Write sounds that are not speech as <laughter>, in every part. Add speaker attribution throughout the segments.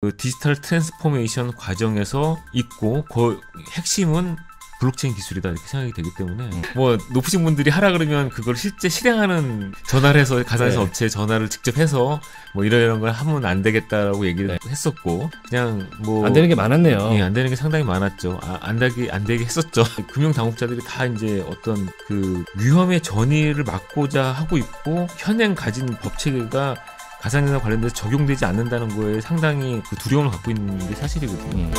Speaker 1: 그 디지털 트랜스포메이션 과정에서 있고 그 핵심은 블록체인 기술이다 이렇게 생각이 되기 때문에 음. 뭐 높으신 분들이 하라 그러면 그걸 실제 실행하는 전화를 해서 가상에서 네. 업체에 전화를 직접 해서 뭐 이런 이런 걸 하면 안 되겠다라고 얘기를 네. 했었고 그냥 뭐 안 되는 게 많았네요. 예, 안 되는 게 상당히 많았죠. 아, 안 되게 안 되게 했었죠. <laughs> 금융 당국자들이 다 이제 어떤 그 위험의 전이를 막고자 하고 있고 현행 가진 법 체계가 가상이나 관련돼서 적용되지 않는다는 거에 상당히 그 두려움을 갖고 있는 게 사실이거든요. 음.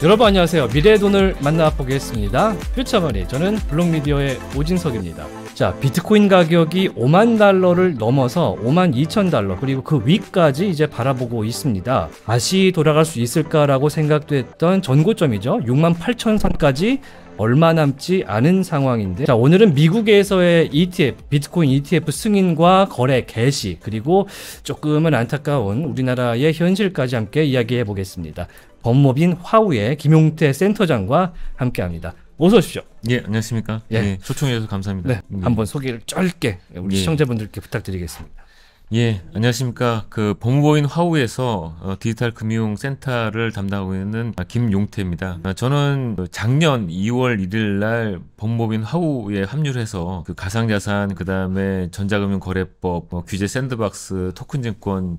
Speaker 2: 여러분 안녕하세요. 미래의 돈을 만나보겠습니다. 퓨처머니 저는 블록미디어의 오진석입니다. 자, 비트코인 가격이 5만 달러를 넘어서 5만 2천 달러 그리고 그 위까지 이제 바라보고 있습니다. 다시 돌아갈 수 있을까라고 생각됐던 전고점이죠. 6만 8천 선까지 얼마 남지 않은 상황인데 자 오늘은 미국에서의 ETF 비트코인 ETF 승인과 거래 개시 그리고 조금은 안타까운 우리나라의 현실까지 함께 이야기해 보겠습니다. 법무빈 화우의 김용태 센터장과 함께합니다. 어서 오십시오. 예, 안녕하십니까. 예, 예 초청해 주셔서 감사합니다. 네, 예. 한번 소개를 짧게 우리 예. 시청자분들께 부탁드리겠습니다. 예,
Speaker 1: 안녕하십니까. 그 법무법인 화우에서 어, 디지털 금융 센터를 담당하고 있는 김용태입니다. 아, 저는 그 작년 2월 1일 날 법무법인 화우에 합류를 해서 그 가상자산, 그 다음에 전자금융 거래법, 뭐, 규제 샌드박스, 토큰증권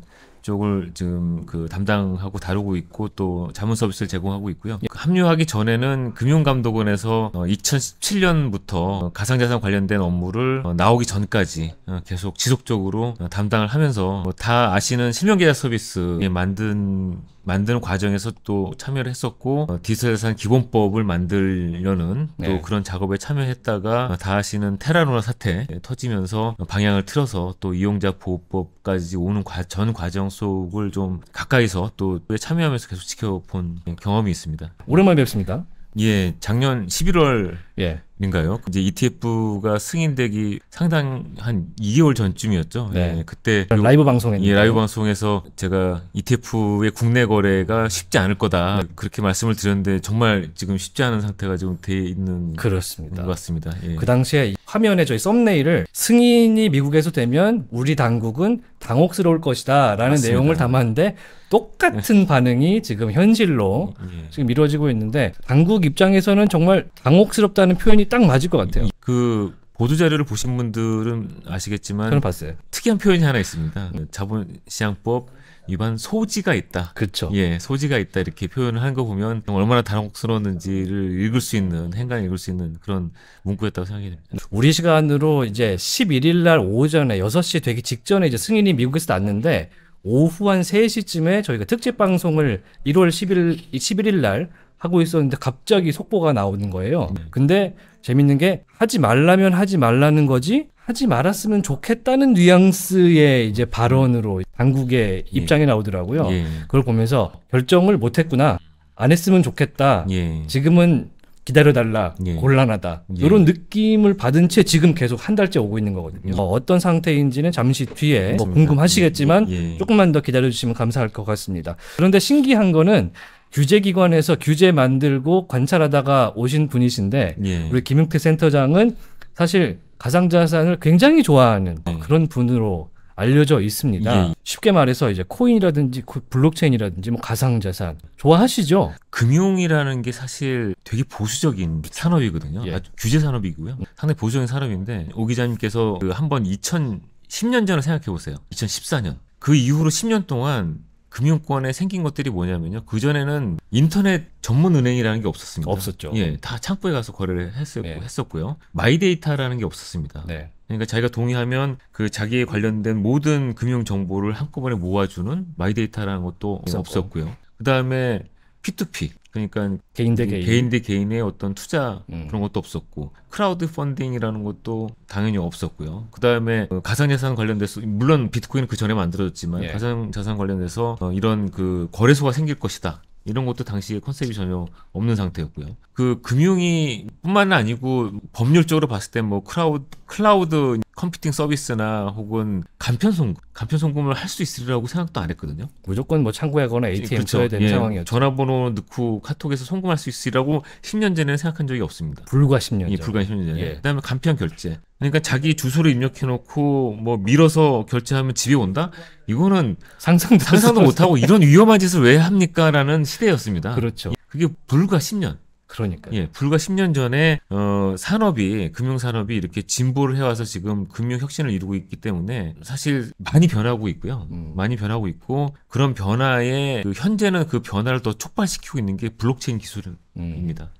Speaker 1: 쪽을 지금 그 담당하고 다루고 있고 또 자문 서비스를 제공하고 있고요. 합류하기 전에는 금융감독원에서 2017년부터 어, 가상자산 관련된 업무를 어, 나오기 전까지 어, 계속 지속적으로 담당을 하면서 뭐 다 아시는 실명계좌 서비스 만든 만드는 과정에서 또 참여를 했었고 어, 디지털 자산 기본법을 만들려는 네. 또 그런 작업에 참여했다가 다하시는 테라로나 사태 예, 터지면서 방향을 틀어서 또 이용자 보호법까지 오는 과, 전 과정 속을 좀 가까이서 또 참여하면서 계속 지켜본 경험이 있습니다. 오랜만에 뵙습니다. 예, 작년 11월 예. 인가요? 이제 ETF가 승인되기 상당 한 2개월 전쯤이었죠. 네. 예, 그때 라이브 방송에 예, 라이브 방송에서 제가 ETF의 국내 거래가 쉽지 않을 거다 네. 그렇게 말씀을 드렸는데 정말 지금 쉽지 않은 상태가 지금 돼 있는 그렇습니다. 것 같습니다. 예. 그
Speaker 2: 당시에 화면에 저희 썸네일을 승인이 미국에서 되면 우리 당국은 당혹스러울 것이다라는 맞습니다. 내용을 담았는데 똑같은 예. 반응이 지금 현실로 예. 지금 미뤄지고 있는데 당국 입장에서는 정말 당혹스럽다는 표현이 딱 맞을 것 같아요. 그 보도 자료를 보신 분들은 아시겠지만 저는 봤어요. 특이한 표현이 하나 있습니다.
Speaker 1: 자본시장법 위반 소지가 있다. 그렇죠. 예, 소지가 있다 이렇게 표현을 한 거
Speaker 2: 보면 얼마나 단혹스러웠는지를 읽을 수 있는 행간을 읽을 수 있는 그런 문구였다고 생각이 됩니다. 우리 시간으로 이제 11일 날 오전에 6시 되기 직전에 이제 승인이 미국에서 났는데 오후 한 3시쯤에 저희가 특집 방송을 1월 1 1일 11일 날 하고 있었는데 갑자기 속보가 나오는 거예요. 네. 근데 재밌는 게 하지 말라면 하지 말라는 거지 하지 말았으면 좋겠다는 뉘앙스의 이제 발언으로 당국의 예. 입장이 나오더라고요. 예. 그걸 보면서 결정을 못 했구나. 안 했으면 좋겠다. 예. 지금은 기다려달라. 예. 곤란하다. 이런 예. 느낌을 받은 채 지금 계속 한 달째 오고 있는 거거든요. 예. 어, 떤 상태인지는 잠시 뒤에 뭐 궁금하시겠지만 조금만 더 기다려주시면 감사할 것 같습니다. 그런데 신기한 거는 규제기관에서 규제 만들고 관찰하다가 오신 분이신데 예. 우리 김용태 센터장은 사실 가상자산을 굉장히 좋아하는 네. 그런 분으로 알려져 있습니다. 예. 쉽게 말해서 이제 코인이라든지 블록체인이라든지 뭐 가상자산 좋아하시죠?
Speaker 1: 금융이라는 게 사실 되게 보수적인 산업이거든요. 예. 규제 산업이고요. 상당히 보수적인 산업인데 오 기자님께서 그 한 번 2010년 전을 생각해 보세요. 2014년 그 이후로 10년 동안 금융권에 생긴 것들이 뭐냐면요. 그전에는 인터넷 전문 은행이라는 게 없었습니다. 없었죠. 예, 다 창구에 가서 거래를 했었고, 네. 했었고요. 마이데이터라는 게 없었습니다. 네. 그러니까 자기가 동의하면 그 자기에 관련된 모든 금융 정보를 한꺼번에 모아주는 마이데이터라는 것도 없었고. 없었고요. 그 다음에 P2P. 그러니까 개인 대 그 개인. 개인 대 개인의 어떤 투자 음. 그런 것도 없었고 크라우드 펀딩이라는 것도 당연히 없었고요. 그다음에 어, 가상자산 관련돼서 물론 비트코인은 그 전에 만들어졌지만 예. 가상자산 관련돼서 어, 이런 그 거래소가 생길 것이다. 이런 것도 당시에 컨셉이 전혀 없는 상태였고요. 그 금융이 뿐만 아니고 법률적으로 봤을 때뭐 크라우드 클라우드 컴퓨팅 서비스나 혹은 간편 송금, 간편 송금을 할 수 있으리라고 생각도 안 했거든요. 무조건 뭐 창구하거나 예, ATM 그렇죠. 써야 되는 예. 상황이었죠. 전화번호 넣고 카톡에서 송금할 수 있으리라고 10년 전에는 생각한 적이 없습니다. 불과 10년 예, 불과 10년 전에. 예. 그다음에 간편 결제. 그러니까 자기 주소를 입력해놓고 뭐 밀어서 결제하면 집에 온다? 이거는 상상도 상상도 못하고 이런 위험한 짓을 왜 합니까라는 시대였습니다. 그렇죠. 예, 그게 불과 10년. 그러니까 요 예, 불과 10년 전에 어 산업이 금융 산업이 이렇게 진보를 해와서 지금 금융 혁신을 이루고 있기 때문에 사실 많이 변하고 있고요. 음. 많이 변하고 있고 그런 변화에 그 현재는 그 변화를 더 촉발시키고 있는 게 블록체인 기술입니다.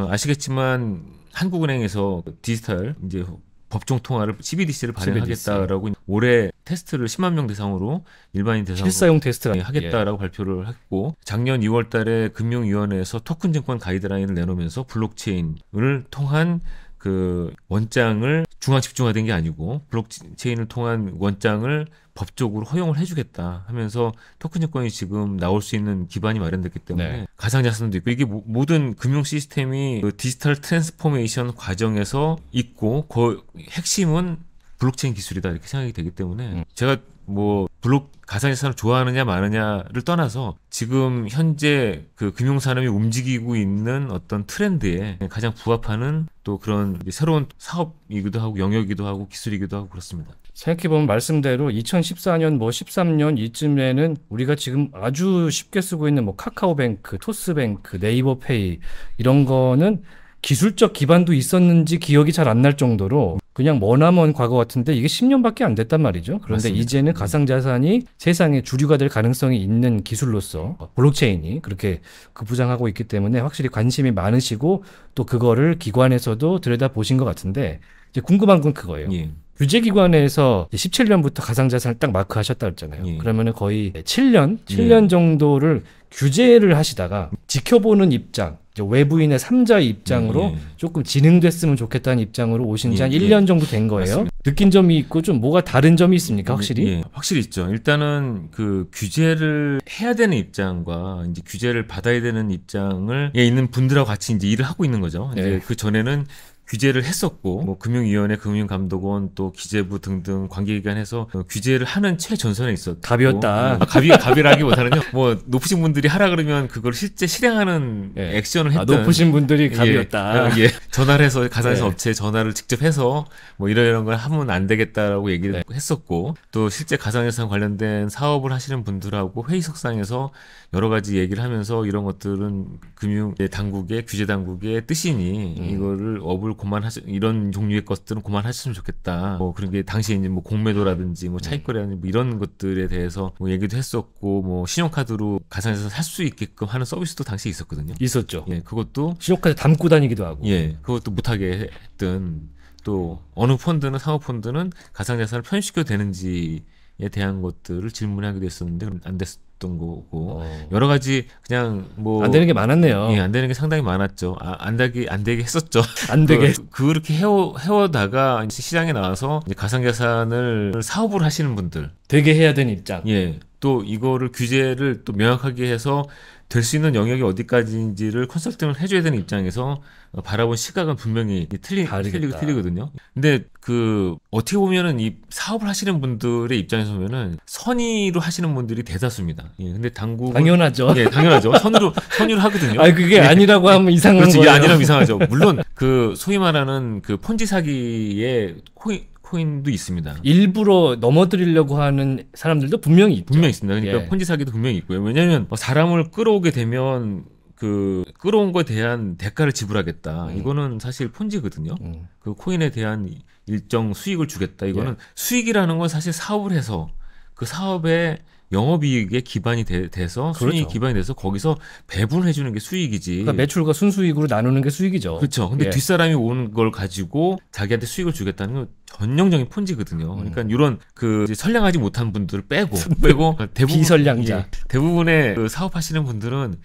Speaker 1: 음. 아시겠지만 한국은행에서 디지털 이제 법정 통화를 CBDC를 발행하겠다라고 CBDC. 올해 테스트를 10만 명 대상으로 일반인 대상으로 실사용 테스트를 예, 하겠다라고 예. 발표를 했고 작년 2월 달에 금융위원회에서 토큰 증권 가이드라인을 내놓으면서 블록체인을 통한 그 원장을 중앙 집중화된 게 아니고 블록체인을 통한 원장을 법적으로 허용을 해주겠다 하면서 토큰 채권이 지금 나올 수 있는 기반이 마련됐기 때문에 네. 가상자산도 있고 이게 모, 모든 금융 시스템이 그 디지털 트랜스포메이션 과정에서 있고 그 핵심은 블록체인 기술이다 이렇게 생각이 되기 때문에 음. 제가 뭐 블록 가상자산을 좋아하느냐 마느냐를 떠나서 지금 현재 그 금융산업이 움직이고 있는 어떤 트렌드에 가장 부합하는 또 그런 새로운 사업이기도
Speaker 2: 하고 영역이기도 하고 기술이기도 하고 그렇습니다. 생각해보면 말씀대로 2014년 뭐 13년 이쯤에는 우리가 지금 아주 쉽게 쓰고 있는 뭐 카카오뱅크, 토스뱅크, 네이버페이 이런 거는 기술적 기반도 있었는지 기억이 잘 안 날 정도로 그냥 머나먼 과거 같은데 이게 10년밖에 안 됐단 말이죠. 그런데 맞습니다. 이제는 가상자산이 세상에 주류가 될 가능성이 있는 기술로서 블록체인이 그렇게 급부장하고 있기 때문에 확실히 관심이 많으시고 또 그거를 기관에서도 들여다보신 것 같은데 이제 궁금한 건 그거예요. 예. 규제기관에서 17년부터 가상자산을 딱 마크하셨다 그랬잖아요. 예. 그러면 은 거의 7년, 7년 예. 정도를 규제를 하시다가 지켜보는 입장, 외부인의 3자의 입장으로 음, 예. 조금 진행됐으면 좋겠다는 입장으로 오신 지 한 1년 예, 예. 정도 된 거예요. 맞습니다. 느낀 점이 있고 좀 뭐가 다른 점이 있습니까, 확실히? 예, 확실히 있죠. 일단은
Speaker 1: 그 규제를 해야 되는 입장과 이제 규제를 받아야 되는 입장을 있는 분들하고 같이 이제 일을 하고 있는 거죠. 이제 그 전에는 규제를 했었고 음. 뭐 금융위원회, 금융감독원 또 기재부 등등 관계기관에서 규제를 하는 최전선에 있었고 갑이었다. 아, 갑이 갑이라기보다는요. 뭐 높으신 분들이 하라 그러면 그걸 실제 실행하는 예. 액션을 아, 했던 아, 높으신 분들이 예, 갑이었다. 아, 예, 예. 전화를 해서 가상에서 예. 업체에 전화를 직접 해서 뭐 이런 이런 걸 하면 안 되겠다라고 얘기를 예. 했었고 또 실제 가상에서 관련된 사업을 하시는 분들하고 회의석상에서 여러 가지 얘기를 하면서 이런 것들은 금융 예, 당국의 규제 당국의 뜻이니 음. 이거를 업을 그만하시 이런 종류의 것들은 그만하셨으면 좋겠다. 뭐 그런 게 당시에 이제 뭐 공매도라든지 뭐 네. 차익거래라든지 뭐 이런 것들에 대해서 뭐 얘기도 했었고 뭐 신용카드로 가상에서 살 수 있게끔 하는 서비스도 당시에 있었거든요. 있었죠. 예, 그것도 신용카드 담고 다니기도 하고. 예, 그것도 못하게 했던 또 어느 펀드는 상업 펀드는 가상자산을 편입시켜 되는지에 대한 것들을 질문하기도 했었는데 안 됐. 있었던 거고 어. 여러 가지 그냥 뭐 안 되는 게 많았네요. 예, 안 되는 게 상당히 많았죠. 아, 안 되게 안 되게 했었죠. <laughs> 안 되게 그, 그렇게 헤어 헤어다가 시장에 나와서 가상 자산을 사업을 하시는 분들 되게 해야 되는 입장. 예. 또 이거를 규제를 또 명확하게 해서 될수 있는 영역이 어디까지인지를 컨설팅을 해줘야 되는 입장에서 어, 바라본 시각은 분명히 틀리, 틀리고 틀리거든요. 근데 그 어떻게 보면은 이 사업을 하시는 분들의 입장에서 보면은 선의로 하시는 분들이 대다수입니다. 예, 근데 당국 당연하죠. 예, 당연하죠. 선의로 선의로 하거든요. <laughs> 아 그게 예. 아니라고 하면 예. 이상한 그렇지, 거예요. 아니라면 이상하죠. 물론 그 소위 말하는 그 폰지 사기의 코인 코인도 있습니다. 일부러 넘어뜨리려고 하는 사람들도 분명히 있죠. 분명히 있습니다. 그러니까 예. 펀지 사기도 분명히 있고요. 왜냐하면 뭐 사람을 끌어오게 되면 그 끌어온 거에 대한 대가를 지불하겠다. 음. 이거는 사실 폰지거든요. 음. 그 코인에 대한 일정 수익을 주겠다. 이거는 예. 수익이라는 건 사실 사업을 해서 그 사업에 영업이익의 기반이 돼, 서 그렇죠. 수익 기반이 돼서 거기서 배분해 주는 게 수익이지. 그러니까 매출과 순수익으로 나누는 게 수익이죠. 그렇죠. 근데 예. 뒷사람이 오는 걸 가지고 자기한테 수익을 주겠다는 건 전형적인 폰지거든요. 음. 그러니까 이런 그 선량하지 못한 분들 빼고 <laughs> 네. 빼고 대부분 비선량자 예, 대부분의 그 사업하시는 분들은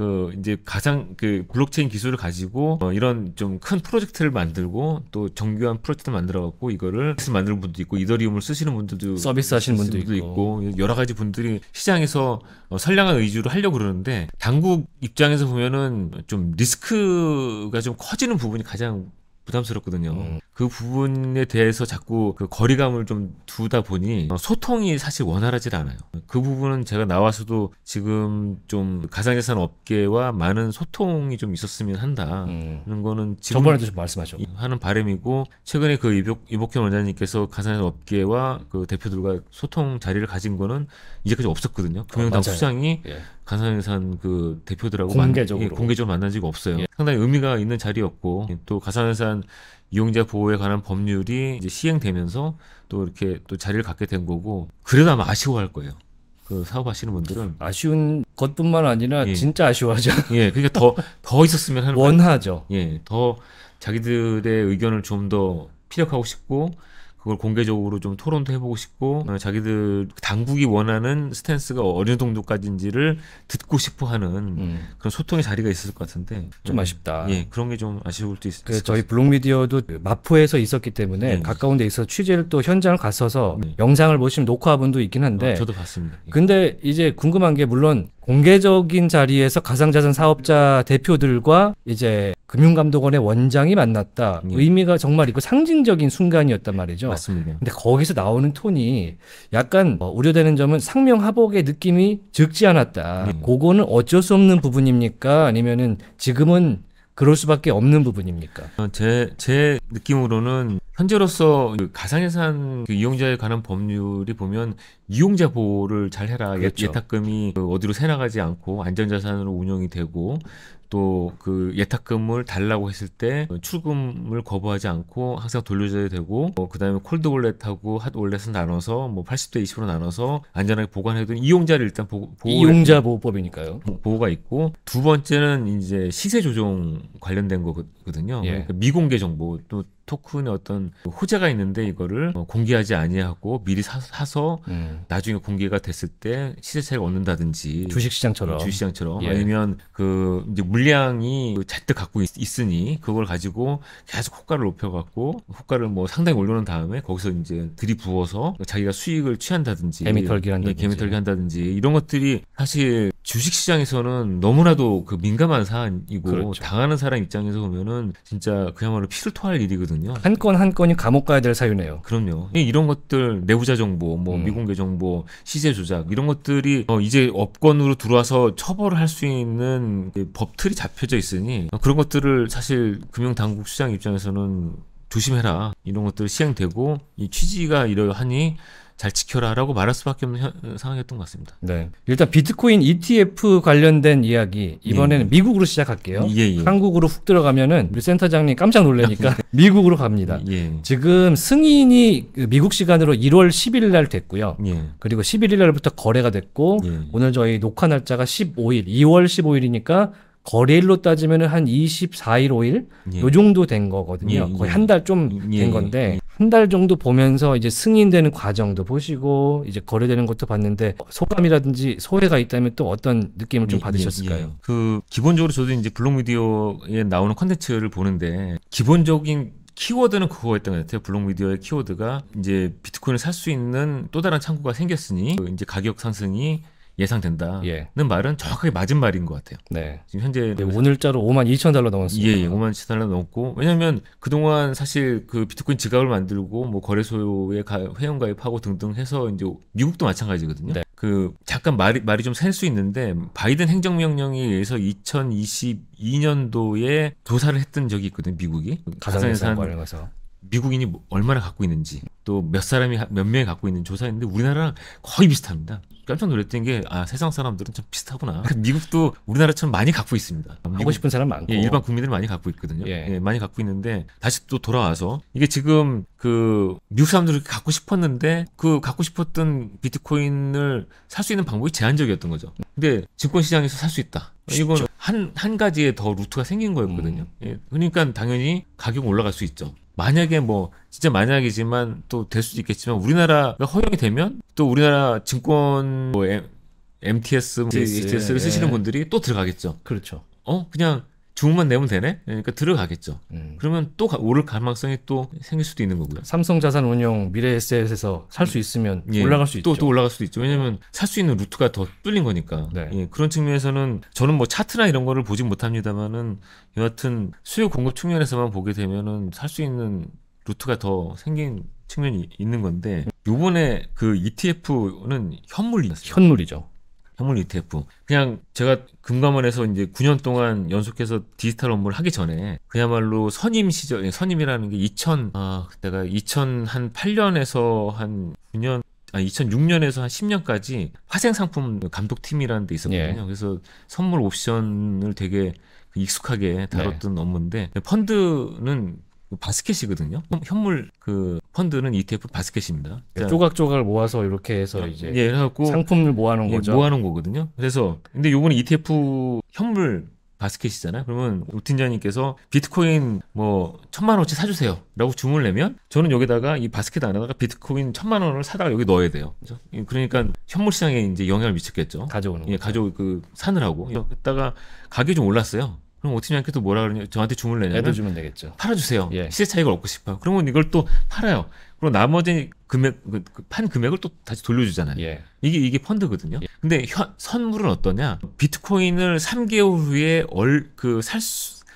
Speaker 1: 그 이제 가장 그 블록체인 기술을 가지고 어 이런 좀 큰 프로젝트를 만들고 또 정교한 프로젝트를 만들어 갖고 이거를 만드는 분도 있고 이더리움을 쓰시는 분들도 서비스 하시는 분도 있고. 있고. 여러 가지 분들이 시장에서 어 선량한 의지로 하려고 그러는데 당국 입장에서 보면은 좀 리스크가 좀 커지는 부분이 가장 부담스럽거든요. 음. 그 부분에 대해서 자꾸 그 거리감을 좀 두다 보니 어, 소통이 사실 원활하지 않아요. 그 부분은 제가 나와서도 지금 좀 가상자산 업계와 많은 소통이 좀 있었으면 한다는 음. 거는 지금 저번에도 좀 말씀하죠. 하는 바람이고 최근에 그 이복, 이복현 원장님께서 가상자산 업계와 그 대표들과 소통 자리를 가진 거는 이제까지 없었거든요. 아, 금융당 어, 수장이 예. 가산회산그 대표들하고 공개적으로 만, 예, 공개적으로 만난 적이 없어요. 예. 상당히 의미가 있는 자리였고 또가산회산 이용자 보호에 관한 법률이 이제 시행되면서 또 이렇게 또 자리를 갖게 된 거고 그래도 아마 아쉬워할 거예요. 그 사업하시는 분들은 아쉬운 것뿐만 아니라 예. 진짜 아쉬워하죠. <laughs> 예, 그러니까 더 더 있었으면 하는 원하죠. 예, 더 자기들의 의견을 좀 더 피력하고 싶고 그걸 공개적으로 좀 토론도 해보고 싶고 어, 자기들 당국이 원하는 스탠스가 어느 정도까지인지를 듣고 싶어하는 음. 그런 소통의 자리가 있었을 것 같은데
Speaker 2: 좀 네. 아쉽다. 예, 그런 게 좀 아쉬울 수 있을 그것 저희 블록미디어도 그 마포에서 있었기 때문에 네. 예. 가까운 데 있어서 취재를 또 현장을 갔어서 네. 영상을 보시면 녹화분도 있긴 한데 어, 저도 봤습니다. 예. 근데 이제 궁금한 게 물론 공개적인 자리에서 가상자산 사업자 대표들과 이제 금융감독원의 원장이 만났다. 예. 의미가 정말 있고 상징적인 순간이었단 말이죠. 맞습니다. 근데 거기서 나오는 톤이 약간 어, 우려되는 점은 상명하복의 느낌이 적지 않았다. 음. 그거는 어쩔 수 없는 부분입니까? 아니면은 지금은 그럴 수밖에 없는 부분입니까? 어, 제, 제 느낌으로는
Speaker 1: 현재로서 그 가상예산 그 이용자에 관한 법률이 보면 이용자 보호를 잘 해라. 예, 그렇죠. 예탁금이 그 어디로 새나가지 않고 안전자산으로 운영이 되고 또그 예탁금을 달라고 했을 때 출금을 거부하지 않고 항상 돌려줘야 되고 뭐 그다음에 콜드 월렛하고 핫올렛은 나눠서 뭐 80대 20으로 나눠서 안전하게 보관해둔 이용자를 일단 보호 이용자 보호법이니까요. 뭐 보호가 있고 두 번째는 이제 시세 조정 관련된 거거든요. 예. 그러니까 미공개 정보 또 토큰의 어떤 호재가 있는데 이거를 어, 공개하지 아니하고 미리 사, 서 음. 나중에 공개가 됐을 때 시세차익 얻는다든지 주식시장처럼 음, 주식시장처럼 예. 아니면 그 이제 물량이 잔뜩 갖고 있, 으니 그걸 가지고 계속 호가를 높여갖고 호가를 뭐 상당히 올려놓은 다음에 거기서 이제 들이부어서 자기가 수익을 취한다든지 개미털기 예, 한다든지 개미털기 한다든지 이런 것들이 사실 주식시장에서는 너무나도 그 민감한 사안이고 그렇죠. 당하는 사람 입장에서 보면은 진짜 그야말로 피를 토할 일이거든요. 거거든요.
Speaker 2: 한건 한 건이
Speaker 1: 감옥 가야 될 사유네요. 그럼요. 이런 것들 내부자 정보, 뭐 음. 미공개 정보, 시세 조작 이런 것들이 어, 이제 업권으로 들어와서 처벌을 할 수 있는 그 법틀이 잡혀져 있으니 어, 그런 것들을 사실 금융 당국 수장 입장에서는 조심해라 이런 것들 시행되고 이 취지가 이러하니 잘 지켜라라고 말할 수밖에 없는 현, 상황이었던 것 같습니다.
Speaker 2: 네. 일단 비트코인 ETF 관련된 이야기 이번에는 예. 미국으로 시작할게요. 예, 예. 한국으로 훅 들어가면은 우리 센터장님 깜짝 놀래니까 <laughs> <laughs> 미국으로 갑니다. 예. 지금 승인이 그 미국 시간으로 1월 10일 날 됐고요. 예. 그리고 11일 날부터 거래가 됐고 예. 오늘 저희 녹화 날짜가 15일, 2월 15일이니까 거래일로 따지면 한 24일, 5일 예. 요 정도 된 거거든요. 예, 거의 예. 한달 좀된 예, 예. 건데 한 달 정도 보면서 이제 승인되는 과정도 보시고 이제 거래되는 것도 봤는데 소감이라든지 소회가 있다면 또 어떤 느낌을 좀 받으셨을까요? 그 기본적으로 저도 이제
Speaker 1: 블록미디어에 나오는 컨텐츠를 보는데 기본적인 키워드는 그거였던 것 같아요. 블록미디어의 키워드가 이제 비트코인을 살 수 있는 또 다른 창구가 생겼으니 이제 가격 상승이 예상된다는 예. 말은 정확하게 맞은 말인 것 같아요.
Speaker 2: 네. 지금 현재 네, 오늘자로 5만 2천 달러 넘었습니다. 예, 예 5만 2천 달러 넘고 었
Speaker 1: 왜냐하면 그동안 사실 그 비트코인 지갑을 만들고 뭐 거래소에 가, 회원 가입하고 등등 해서 이제 미국도 마찬가지거든요. 네. 그 잠깐 말이 말이 좀 셀 수 있는데 바이든 행정명령에 의해서 2022년도에 조사를 했던 적이 있거든요. 미국이 가상자산 관련해서 미국인이 얼마나 갖고 있는지 또 몇 사람이 몇 명이 갖고 있는 조사인데 우리나라랑 거의 비슷합니다. 깜짝 놀랐던 게아 세상 사람들은 참 비슷하구나. 그 미국도 우리나라처럼 많이 갖고 있습니다. 하고 싶은 사람 많고 예, 일반 국민들 많이 갖고 있거든요. 예. 예. 많이 갖고 있는데 다시 또 돌아와서 이게 지금 그 미국 사람들이 갖고 싶었는데 그 갖고 싶었던 비트코인을 살 수 있는 방법이 제한적이었던 거죠. 근데 증권 시장에서 살 수 있다. 이건 한한 가지의 더 루트가 생긴 거였거든요. 음. 예, 그러니까 당연히 가격 올라갈 수 있죠. 만약에 뭐 진짜 만약이지만 또 될 수도 있겠지만 우리나라가 허용이 되면 또 우리나라 증권 뭐 M, MTS, 뭐 MTS를 쓰시는 예, 예. 분들이 또 들어가겠죠. 그렇죠. 어 그냥 주문만 내면 되네? 그러니까 들어가겠죠. 음. 그러면 또 오를 가능성이 또 생길 수도 있는 거고요. 삼성자산운용 미래에셋에서 살수 음. 있으면 예. 올라갈 수 또, 있죠. 또 올라갈 수도 있죠. 왜냐하면 살 수 있는 루트가 더 뚫린 거니까. 네. 예. 그런 측면에서는 저는 뭐 차트나 이런 거를 보진 못합니다만은 여하튼 수요 공급 측면에서만 보게 되면은 살 수 있는 루트가 더 생긴 측면이 있는 건데 요번에 그 ETF는 현물이 현물이죠. 현물 ETF. 그냥 제가 금감원에서 이제 9년 동안 연속해서 디지털 업무를 하기 전에 그야말로 선임 시절, 예, 선임이라는 게 2000, 아, 그때가 2008년에서 한 9년, 아, 2006년에서 한 10년까지 화생상품 감독팀이라는 데 있었거든요. 예. 그래서 선물 옵션을 되게 익숙하게 네. 다뤘던 네. 업무인데 펀드는 그 바스켓이거든요. 현물 그 펀드는 ETF 바스켓입니다.
Speaker 2: 그 조각조각 모아서 이렇게 해서 예, 이제 예, 해갖고 상품을 모아놓은 예, 거죠. 모아놓은 거거든요.
Speaker 1: 그래서 근데 요거는 ETF 현물 바스켓이잖아요. 그러면 우틴자님께서 비트코인 뭐 천만 원어치 사주세요. 라고 주문을 내면 저는 여기다가 이 바스켓 안에다가 비트코인 천만 원을 사다가 여기 넣어야 돼요. 그렇죠? 그러니까 현물 시장에 이제 영향을 미쳤겠죠. 가져오는 예, 가져 그 사느라고. 그다가 가격이 좀 올랐어요. 그럼 어떻게 않게도 뭐라 그러냐 저한테 주문을 내냐면 애도 주면 되겠죠. 팔아주세요. 예. 시세 차익을 얻고 싶어요. 그러면 이걸 또 팔아요. 그리고 나머지 금액 그, 그 판 금액을 또 다시 돌려주잖아요. 예. 이게 이게 펀드거든요. 예. 근데 현, 선물은 어떠냐? 비트코인을 3개월 후에 얼 그 살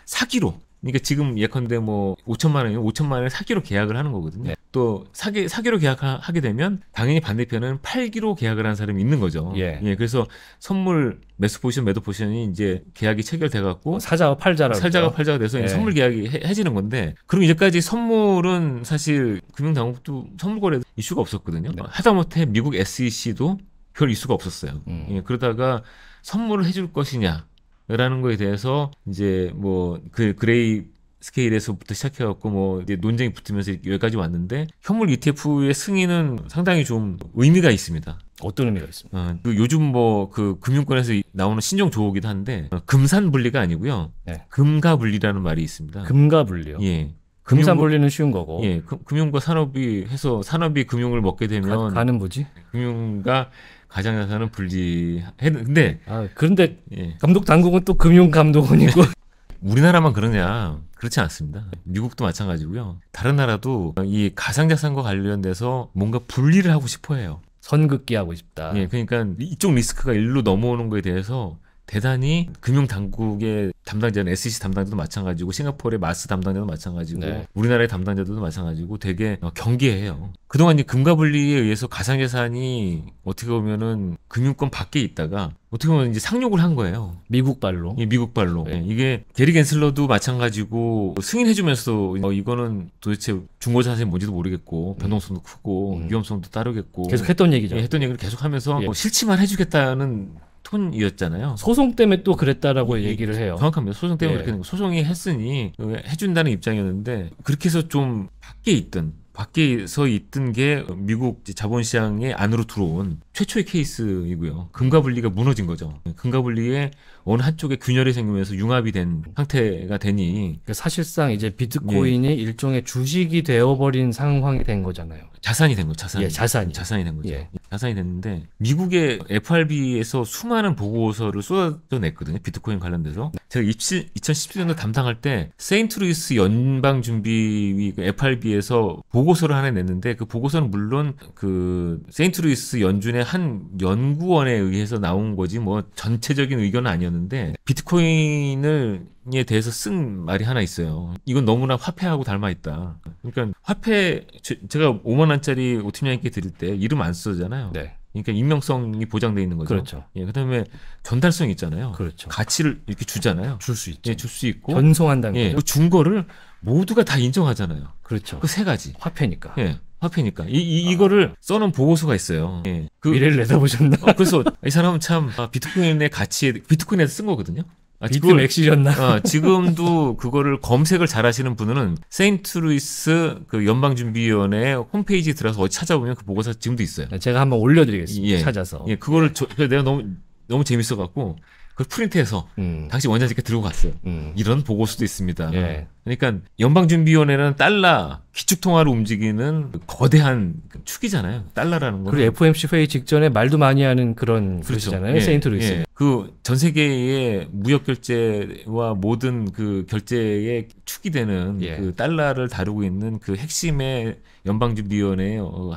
Speaker 1: 사기로 그러니까 지금 예컨대 뭐 5천만 원이면 5천만 원을 사기로 계약을 하는 거거든요. 네. 또 사기 사기로 계약하게 되면 당연히 반대편은 팔기로 계약을 한 사람이 있는 거죠. 예. 예 그래서 선물 매수 포지션, 매도 포지션이 이제 계약이 체결돼 갖고 어, 뭐 사자와 팔자라 고 살자가 그러죠? 팔자가 돼서 예. 선물 계약이 해, 해지는 건데 그럼 이제까지 선물은 사실 금융당국도 선물 거래 도 이슈가 없었거든요. 네. 하다못해 미국 SEC도 별 이슈가 없었어요. 음. 예, 그러다가 선물을 해줄 것이냐 라는 거에 대해서 이제 뭐 그 그레이 스케일에서부터 시작해갖고 뭐 이제 논쟁이 붙으면서 여기까지 왔는데 현물 ETF의 승인은 상당히 좀 의미가 있습니다. 어떤 의미가 있습니까? 어, 그 요즘 뭐 그 금융권에서 나오는 신종 조어기도 한데 어, 금산 분리가 아니고요. 네. 금가 분리라는 말이 있습니다. 금가 분리요? 예. 금산 분리는 쉬운 거고. 예. 금, 융과 산업이 해서 산업이 금융을 먹게 되면 가, 는 뭐지? 금융과 가장자산은 분리해 근데 아,
Speaker 2: 그런데 예. 감독 당국은 또 금융 감독원이고
Speaker 1: <laughs> 우리나라만 그러냐? 그렇지 않습니다. 미국도 마찬가지고요. 다른 나라도 이 가상자산과 관련돼서 뭔가 분리를 하고 싶어 해요. 선긋기 하고 싶다. 예, 그러니까 이쪽 리스크가 일로 넘어오는 거에 대해서 대단히 금융당국의 담당자는 SEC 담당자도 마찬가지고 싱가포르의 마스 담당자도 마찬가지고 네. 우리나라의 담당자들도 마찬가지고 되게 어, 경계해요. 그동안 이금과분리에 의해서 가상자산이 어떻게 보면은 금융권 밖에 있다가 어떻게 보면 이제 상륙을 한 거예요. 미국발로. 예, 미국발로. 네. 이게 게리 갠슬러도 마찬가지고 승인해주면서도 어, 이거는 도대체 중고자산이 뭔지도 모르겠고 음. 변동성도 크고 음. 위험성도 따르겠고 계속 했던 얘기죠. 예, 했던 얘기를 계속 하면서 예. 어, 실치만 해주겠다는 손이었잖아요. 소송 때문에 또 그랬다라고 이, 얘기를 해요. 정확합니다. 소송 때문에 예. 그렇게 된 거. 소송이 했으니 예, 해준다는 입장이었는데 그렇게 해서 좀 밖에 있던 밖에서 있던 게 미국 자본시장의 안으로 들어온 최초의 케이스이고요. 금과 분리가 무너진 거죠. 금과 분리에 어느 한쪽에 균열이 생기면서 융합이 된
Speaker 2: 상태가 되니 그러니까 사실상 이제 비트코인이 예. 일종의 주식이 되어버린 상황이 된 거잖아요. 자산이 된 거죠. 자산이. 예, 자산이. 자산이 된 거죠. 예. 자산이 됐는데
Speaker 1: 미국의 FRB에서 수많은 보고서를 쏟아냈거든요. 비트코인 관련돼서. 제가 2017년도 담당할 때 세인트루이스 연방준비위 FRB에서 그 보 보고서를 하나 냈는데 그 보고서는 물론 그 세인트루이스 연준의 한 연구원에 의해서 나온 거지 뭐 전체적인 의견은 아니었는데 비트코인을 에 대해서 쓴 말이 하나 있어요. 이건 너무나 화폐하고 닮아 있다. 그러니까 화폐 제, 가 5만 원짜리 오팀장님께 드릴 때 이름 안 쓰잖아요. 네. 그러니까 익명성이 보장돼 있는 거죠. 그렇죠. 예, 그다음에 전달성 있잖아요. 그렇죠. 가치를 이렇게 주잖아요. 줄 수 있죠. 예, 줄수 있고 전송한다는 예, 거준 거를 그 모두가 다 인정하잖아요. 그렇죠. 그 세 가지. 화폐니까. 예. 화폐니까. 이, 이 이거를 써놓은 보고서가 있어요. 예. 그, 미래를 내다보셨나? 어, 그래서 이 사람은 참 아, 비트코인의 가치에 비트코인에서 쓴 거거든요. 아, 비트맥시였나? 아, 지금도 그거를 검색을 잘하시는 분은 세인트루이스 그 연방준비위원회 홈페이지 들어서 어디 찾아보면 그 보고서 지금도 있어요. 제가 한번 올려드리겠습니다. 예. 찾아서. 예, 그거를 네. 저, 내가 너무 너무 재밌어 갖고 그걸 프린트해서 음. 당시 원자재께 들고 갔어요. 음. 이런 보고서도 있습니다. 예. 그러니까 연방준비위원회는 달러 기축통화로 움직이는
Speaker 2: 거대한 축이잖아요. 달러라는 거. 그리고 FOMC 회의 직전에 말도 많이 하는 그런 그렇죠. 곳이잖아요. 예. 세인트루이스. 예.
Speaker 1: 그전 세계의 무역 결제와 모든 그 결제의 축이 되는 예. 그 달러를 다루고 있는 그 핵심의 연방준비위원회의 어,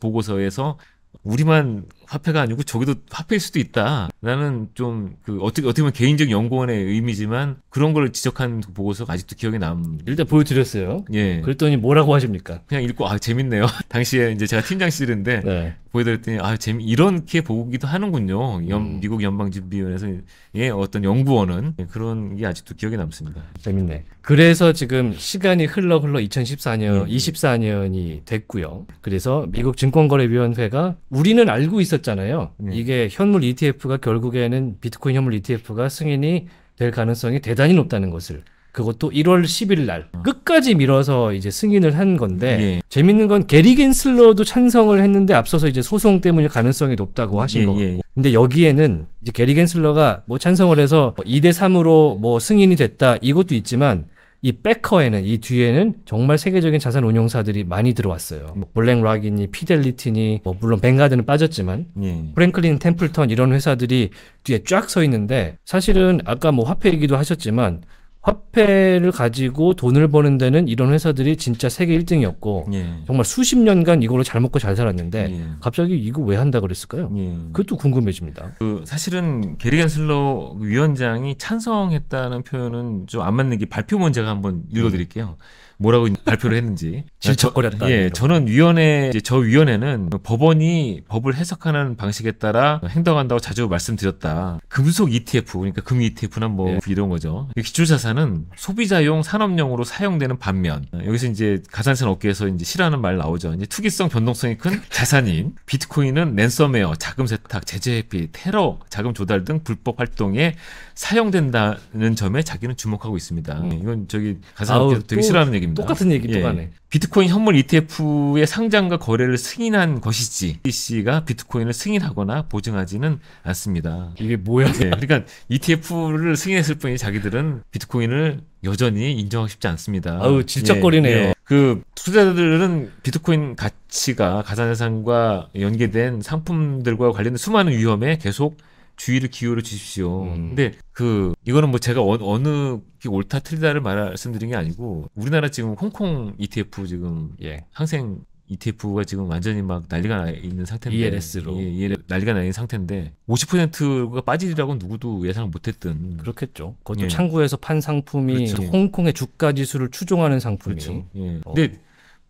Speaker 1: 보고서에서 우리만 화폐가 아니고 저기도 화폐일 수도 있다. 나는 좀그 어떻게 어떻게 보면 개인적 연구원의 의미지만 그런 걸 지적한 보고서 가 아직도 기억에 남. 일단 보여드렸어요. 예. 그랬더니 뭐라고 하십니까? 그냥 읽고 아 재밌네요. <laughs> 당시에 이제 제가 팀장 시절인데 네. 보여드렸더니 아 재미 이렇게 보기도 하는군요. 연, 음. 미국 연방준비위원회에서 예 어떤 연구원은 예, 그런 게 아직도 기억에
Speaker 2: 남습니다. 재밌네. 그래서 지금 시간이 흘러 흘러 2014년 음. 24년이 됐고요. 그래서 미국 증권거래위원회가 우리는 알고 있어 했잖아요 네. 예. 이게 현물 ETF가 결국에는 비트코인 현물 ETF가 승인이 될 가능성이 대단히 높다는 것을 그것도 1월 10일 날 아. 끝까지 밀어서 이제 승인을 한 건데 예. 재밌는 건 게리 겐슬러도 찬성을 했는데 앞서서 이제 소송 때문에 가능성이 높다고 하신 예, 거고 예, 예. 근데 여기에는 이제 게리 겐슬러가 뭐 찬성을 해서 2대 뭐 3으로 뭐 승인이 됐다 이것도 있지만 이백커에는이 뒤에는 정말 세계적인 자산 운용사들이 많이 들어왔어요. 뭐 블랙락이니 피델리티니 뭐 물론 벵가드는 빠졌지만 예. 프랭클린 템플턴 이런 회사들이 뒤에 쫙 서 있는데 사실은 아까 뭐 화폐이기도 하셨지만 화폐를 가지고 돈을 버는 데는 이런 회사들이 진짜 세계 1등이었고 예. 정말 수십 년간 이걸로 잘 먹고 잘 살았는데 예. 갑자기 이거 왜 한다 그랬을까요? 예. 그것도 궁금해집니다. 그
Speaker 1: 사실은 게리 겐슬러 위원장이 찬성했다는 표현은 좀 안 맞는 게 발표문 제가 한번 읽어드릴게요. 음. 뭐라고 발표를 했는지 <laughs> 질척거렸다. 예, 저는 위원회 저 위원회는 법원이 법을 해석하는 방식에 따라 행동한다고 자주 말씀드렸다. 금속 ETF 그러니까 금 ETF나 뭐 예. 이런 거죠. 기출자산은 소비자용 산업용으로 사용되는 반면 여기서 이제 가산산 업계에서 이제 싫어하는 말 나오죠. 이제 투기성 변동성이 큰 <laughs> 자산인 비트코인은 랜섬웨어, 자금 세탁, 제재 회피, 테러, 자금 조달 등 불법 활동에 사용된다는 점에 자기는 주목하고 있습니다. 음. 이건 저기 가산업계 되게 싫어하는 얘기입니 얘기입니다. 똑같은 얘기 예. 똑같네. 비트코인 현물 ETF의 상장과 거래를 승인한 것이지 SEC가 비트코인을 승인하거나 보증하지는 않습니다. 이게 뭐야? 예. 그러니까 ETF를 승인했을 뿐이 자기들은 비트코인을 여전히 인정하고싶지 않습니다. 아우 질척거리네요. 예, 예. 그 투자자들은 비트코인 가치가 가상자산과 연계된 상품들과 관련된 수많은 위험에 계속 주의를 기울여 주십시오. 음. 근데 그 이거는 뭐 제가 어, 느 옳다 틀리다를 말씀드린 게 아니고 우리나라 지금 홍콩 ETF 지금 예. 항생 ETF가 지금 완전히 막 난리가 나 있는 상태인데 ELS로 예, e 난리가 나 있는 상태인데 50%가 빠지리라고 누구도 예상을 못했던 그렇겠죠. 그것도 예. 창구에서
Speaker 2: 판 상품이 그렇죠. 홍콩의 주가 지수를 추종하는 상품이. 그렇죠. 예. 어. 근데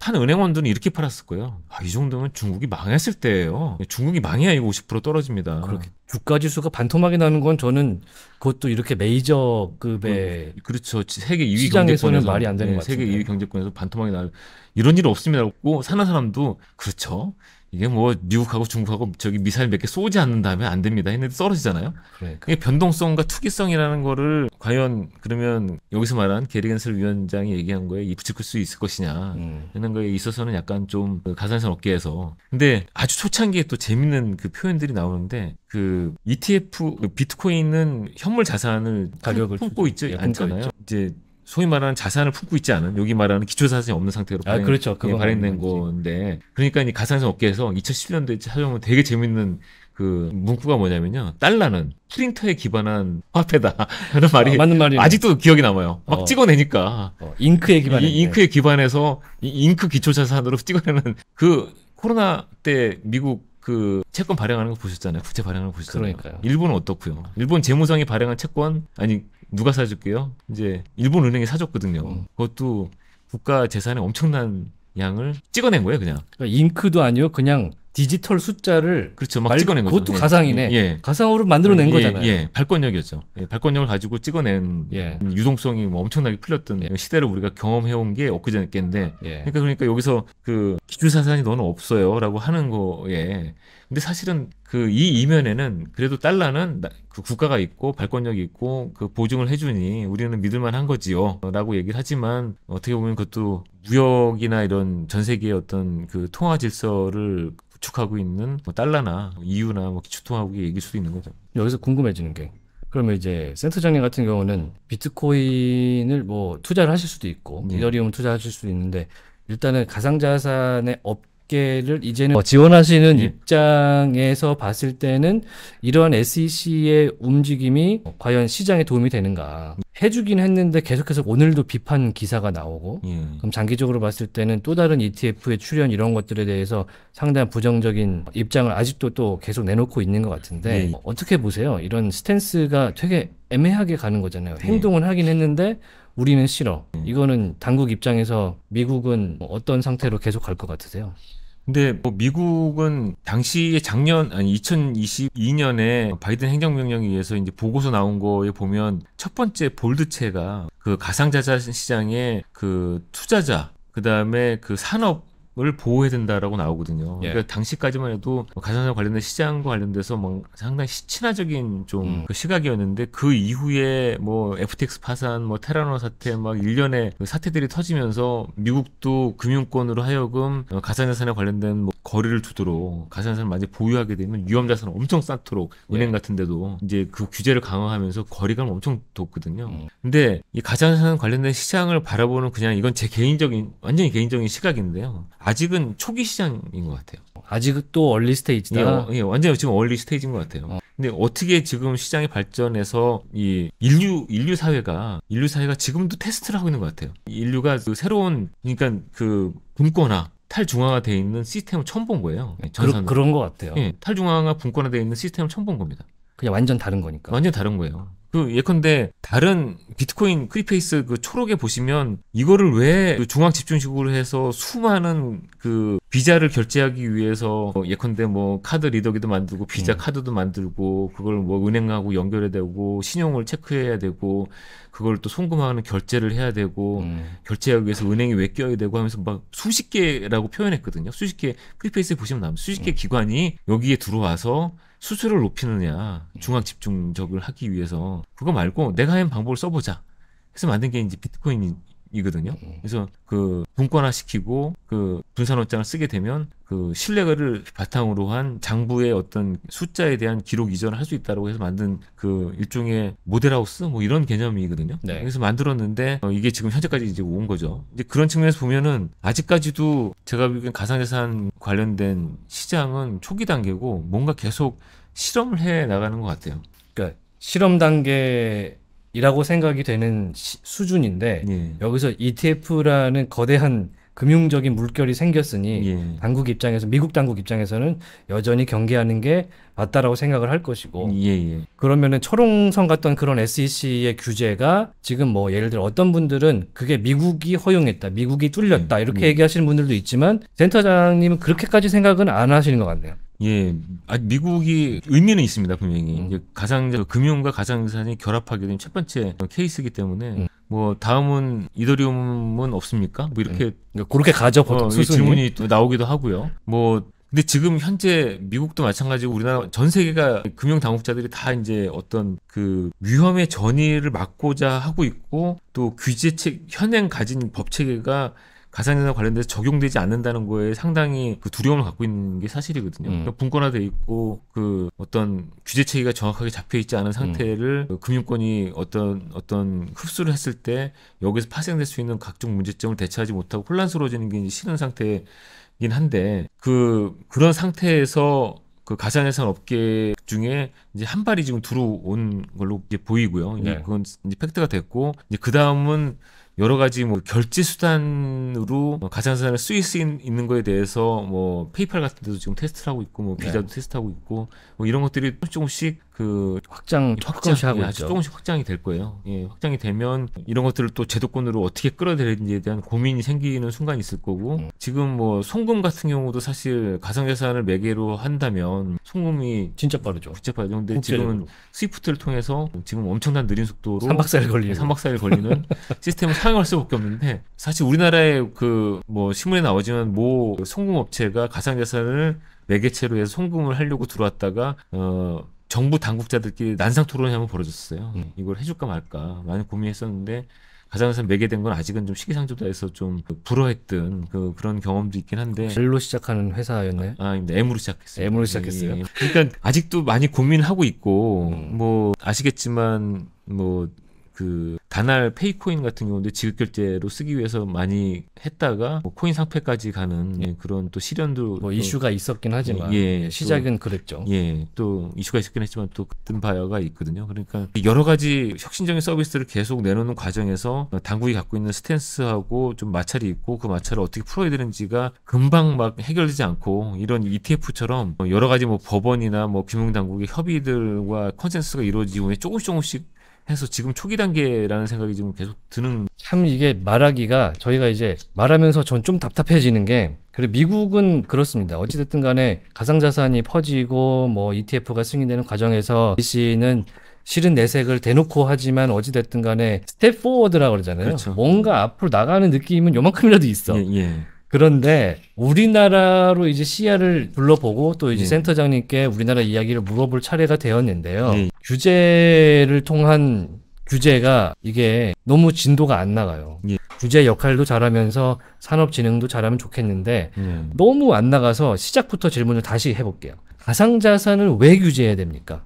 Speaker 2: 한 은행원들은
Speaker 1: 이렇게 팔았을거예요 아, 이 정도면 중국이 망했을 때예요. 중국이 망해야 이거 50% 떨어집니다.
Speaker 2: 그렇게 주가 지수가 반토막이 나는 건 저는 그것도 이렇게 메이저급의 음, 그렇죠. 세계 2위 시장에서 말이 안 되는 네, 세계 2위 경제권에서 반토막이 나 이런 일 없습니다고
Speaker 1: 사는 사람도 그렇죠. 이게 뭐 미국하고 중국하고 저기 미사일 몇 개 쏘지 않는 다면안 됩니다 했는데 떨어지잖아요. 그러니까. 그게 변동성과 투기성이라는 거를 과연 그러면 여기서 말한 게리겐슬 위원장이 얘기한 거에 붙일 수 있을 것이냐 하는 음. 런 거에 있어서는 약간 좀 그 가산선 업계에서 근데 아주 초창기에 또 재밌는 그 표현들이 나오는데 그 ETF 그 비트코인은 현물 자산을 가격을 품고 예, 있죠 않잖아요. 이제 소위 말하는 자산을 품고 있지 않은 여기 말하는 기초자산이 없는 상태로 아, 발행, 아, 그렇죠. 예, 발행된 건데 그러니까 이 가산성 업계에서 2017년도에 사용은 되게 재밌는 그 문구가 뭐냐면요. 달러는 프린터에 기반한 화폐다. 하런 <laughs> 말이 아, 맞는 말이 아직도 기억이 남아요. 막 어. 찍어내니까 어, 잉크에 기반 잉크에 기반해서 이 잉크 기초자산으로 <laughs> 찍어내는 그 코로나 때 미국 그 채권 발행하는 거 보셨잖아요. 국채 발행하는 거 보셨잖아요. 그러니까요. 일본은 어떻고요? 일본 재무상이 발행한 채권 아니 누가 사줄게요? 이제 일본 은행이 사줬거든요. 어. 그것도 국가 재산의 엄청난 양을
Speaker 2: 찍어낸 거예요, 그냥. 그러니까 잉크도 아니고 그냥 디지털 숫자를 그렇죠, 막 말, 찍어낸 거죠. 그것도 예. 가상이네. 예. 가상으로 만들어낸 예. 거잖아요. 예,
Speaker 1: 발권력이었죠. 예, 발권력을 가지고 찍어낸 예. 유동성이 뭐 엄청나게 풀렸던 예. 시대를 우리가 경험해온 게 엊그제였겠는데, 그러니까 그러니까 여기서 그 기출사상이 너는 없어요라고 하는 거에, 근데 사실은 그이 이면에는 그래도 달러는 그 국가가 있고 발권력이 있고 그 보증을 해주니 우리는 믿을만 한 거지요. 라고 얘기를 하지만 어떻게 보면 그것도 무역이나 이런 전 세계의 어떤 그 통화 질서를 구축하고 있는 뭐 달러나 이유나뭐기초통화국의
Speaker 2: 얘기일 수도 있는 거죠. 여기서 궁금해지는 게 그러면 이제 센터장님 같은 경우는 비트코인을 뭐 투자를 하실 수도 있고 예. 네. 이더리움 투자하실 수도 있는데 일단은 가상자산의 업 업계를 이제는 어, 지원하시는 예. 입장에서 봤을 때는 이러한 SEC의 움직임이 과연 시장에 도움이 되는가 해주긴 했는데 계속해서 오늘도 비판 기사가 나오고 예. 그럼 장기적으로 봤을 때는 또 다른 ETF의 출연 이런 것들에 대해서 상당히 부정적인 입장을 아직도 또 계속 내놓고 있는 것 같은데 예. 어떻게 보세요? 이런 스탠스가 되게 애매하게 가는 거잖아요. 예. 행동은 하긴 했는데 우리는 싫어. 음. 이거는 당국 입장에서 미국은 어떤 상태로 계속 갈 것 같으세요?
Speaker 1: 근데 뭐 미국은 당시에 작년 아니 2022년에 바이든 행정명령에 의해서 이제 보고서 나온 거에 보면 첫 번째 볼드체가 그 가상자산 시장의 그 투자자 그다음에 그 산업 을 보호해야 된다라고 나오거든요. 예. 그러니까 당시까지만 해도 뭐 가상화폐 관련된 시장과 관련돼서 뭐 상당히 친화적인 좀 음. 그 시각이었는데 그 이후에 뭐 FTX 파산, 뭐 테라노 사태 막 일련의 그 사태들이 터지면서 미국도 금융권으로 하여금 뭐 가상자산에 관련된 뭐 거리를 두도록 가상자산을 많이 보유하게 되면 위험자산을 엄청 쌓도록 예. 은행 같은데도 이제 그 규제를 강화하면서 거리감 엄청 뒀거든요. 음. 근데 이 가상자산 관련된 시장을 바라보는 그냥 이건 제 개인적인 완전히 개인적인 시각인데요. 아직은 초기 시장인 것 같아요. 아직도 얼리 스테이지다. 예, 어, 예, 완전 지금 얼리 스테이지인 것 같아요. 어. 근데 어떻게 지금 시장이 발전해서 이 인류 인류 사회가 인류 사회가 지금도 테스트를 하고 있는 것 같아요. 인류가 그 새로운 그러니까 그 분권화 탈중앙화 돼 있는 시스템을 처음 본 거예요. 네, 전산 그런 것 같아요. 예, 탈중앙화 분권화 돼 있는 시스템을 처음 본 겁니다. 그냥 완전 다른 거니까. 완전 다른 거예요. 그 예컨대 다른 비트코인 크리페이스 그 초록에 보시면 이거를 왜 그 중앙 집중식으로 해서 수많은 그 비자를 결제하기 위해서 뭐 예컨대 뭐 카드 리더기도 만들고 비자 네. 카드도 만들고 그걸 뭐 은행하고 연결해야 되고 신용을 체크해야 되고 그걸 또 송금하는 결제를 해야 되고 음. 결제하기 위해서 은행이 왜 껴야 되고 하면서 막 수십 개라고 표현했거든요. 수십 개 크리페이스에 보시면 나옵니다. 수십 개 네. 기관이 여기에 들어와서 수수료를 높이느냐 예. 중앙 집중적을 하기 위해서 그거 말고 내가 하는 방법을 써보자 해서 만든 게 이제 비트코인 이거든요. 예. 그래서 그 분권화시키고 그 분산원장을 쓰게 되면 그 신뢰를 바탕으로 한 장부의 어떤 숫자에 대한 기록 이전을 할 수 있다라고 해서 만든 그 일종의 모델하우스 뭐 이런 개념이거든요. 네. 그래서 만들었는데 어 이게 지금 현재까지 이제 온 거죠. 이제 그런 측면에서 보면은 아직까지도 제가 보기엔 가상자산 관련된 시장은 초기 단계고 뭔가 계속 실험을
Speaker 2: 해 나가는 것 같아요. 그러니까 실험 단계 이라고 생각이 되는 시, 수준인데 예. 여기서 ETF라는 거대한 금융적인 물결이 생겼으니 예. 당국 입장에서 미국 당국 입장에서는 여전히 경계하는 게 맞다라고 생각을 할 것이고 예예. 예. 그러면은 초롱성 같던 그런 SEC의 규제가 지금 뭐 예를 들어 어떤 분들은 그게 미국이 허용했다 미국이 뚫렸다 예. 이렇게 예. 얘기하시는 분들도 있지만 센터장님은 그렇게까지 생각은 안 하시는 것 같네요. 예, 아, 미국이 의미는
Speaker 1: 있습니다 분명히 음. 가상자 금융과 가상자산이 결합하게 된 첫 번째 케이스이기 때문에 음. 뭐 다음은 이더리움은 없습니까? 뭐 이렇게 네. 그렇게 가죠 보통 어, 질문이 또 나오기도 하고요. 뭐 근데 지금 현재 미국도 마찬가지고 우리나라 전 세계가 금융 당국자들이 다 이제 어떤 그 위험의 전이를 막고자 하고 있고 또 규제책 현행 가진 법 체계가 가상자산 관련돼서 적용되지 않는다는 거에 상당히 그 두려움을 갖고 있는 게 사실이거든요. 음. 분권화돼 있고 그 어떤 규제 체계가 정확하게 잡혀 있지 않은 상태를 음. 그 금융권이 어떤 어떤 흡수를 했을 때 여기서 파생될 수 있는 각종 문제점을 대처하지 못하고 혼란스러워지는 게 싫은 상태이긴 한데 그 그런 상태에서 그 가상자산 업계 중에 이제 한 발이 지금 들어온 걸로 이제 보이고요. 이제 네. 그건 이제 팩트가 됐고 이제 그 다음은 여러 가지 뭐 결제 수단으로 가상자산을 쓰일 수 있는 거에 대해서 뭐 페이팔 같은 데도 지금 테스트를 하고 있고 뭐 네. 비자도 네. 테스트하고 있고 뭐 이런 것들이 조금씩 그 확장 확장, 하고 있죠. 조금씩 확장이 될 거예요. 예, 확장이 되면 이런 것들을 또 제도권으로 어떻게 끌어들이는지에 대한 고민이 생기는 순간이 있을 거고 음. 지금 뭐 송금 같은 경우도 사실 가상자산을 매개로 한다면 송금이 진짜 빠르죠. 진짜 빠르죠. 근데 지금은 스위프트를 통해서 지금 엄청난 느린 속도로 3박 사일 걸리는 3박 4일 걸리는 <laughs> 시스템을 사용할 수밖에 없는데 사실 우리나라의 그뭐 신문에 나오지만 모 송금업체가 가상자산을 매개체로 해서 송금을 하려고 들어왔다가 어 정부 당국자들끼리 난상 토론이 한번 벌어졌어요. 음. 이걸 해줄까 말까 많이 고민했었는데 가장에서 매개된 건 아직은 좀 시기상조다해서 좀 불허했던 그 그런 경험도 있긴 한데 L로
Speaker 2: 시작하는 회사였나요?
Speaker 1: 아, 아닙니 M으로 시작했어요. M으로 시작했어요. 예, 예. 그러니까 아직도 많이 고민하고 있고 음. 뭐 아시겠지만 뭐그 단알 페이코인 같은 경우도 지급결제로 쓰기 위해서 많이 했다가 뭐 코인 상패까지 가는 예, 예 그런 또 시련도 뭐 이슈가 있었긴 하지만 예, 예, 예 시작은 또, 그랬죠. 예, 또 이슈가 있었긴 했지만 또같바야가 있거든요. 그러니까 여러 가지 혁신적인 서비스를 계속 내놓는 과정에서 당국이 갖고 있는 스탠스하고 좀 마찰이 있고 그 마찰을 어떻게 풀어야 되는지가 금방 막 해결되지 않고 이런 ETF처럼 뭐 여러 가지 뭐 법원이나 뭐 금융당국의 협의들과 컨센서스가 이루어지고 조금씩 조금씩 해서 지금 초기 단계라는 생각이 지금 계속
Speaker 2: 드는 참 이게 말하기가 저희가 이제 말하면서 전 좀 답답해지는 게 그리고 미국은 그렇습니다. 어찌됐든 간에 가상자산이 퍼지고 뭐 ETF가 승인되는 과정에서 씨는 실은 내색을 대놓고 하지만 어찌됐든 간에 스텝 포워드라고 그러잖아요. 그렇죠. 뭔가 앞으로 나가는 느낌은 요만큼이라도 있어. 예, 예. 그런데 우리나라로 이제 시야를 둘러보고 또 이제 네. 센터장님께 우리나라 이야기를 물어볼 차례가 되었는데요. 네. 규제를 통한 규제가 이게 너무 진도가 안 나가요. 예. 규제 역할도 잘하면서 산업 진흥도 잘하면 좋겠는데 예. 너무 안 나가서 시작부터 질문을 다시 해볼게요. 가상자산을 왜 규제해야 됩니까?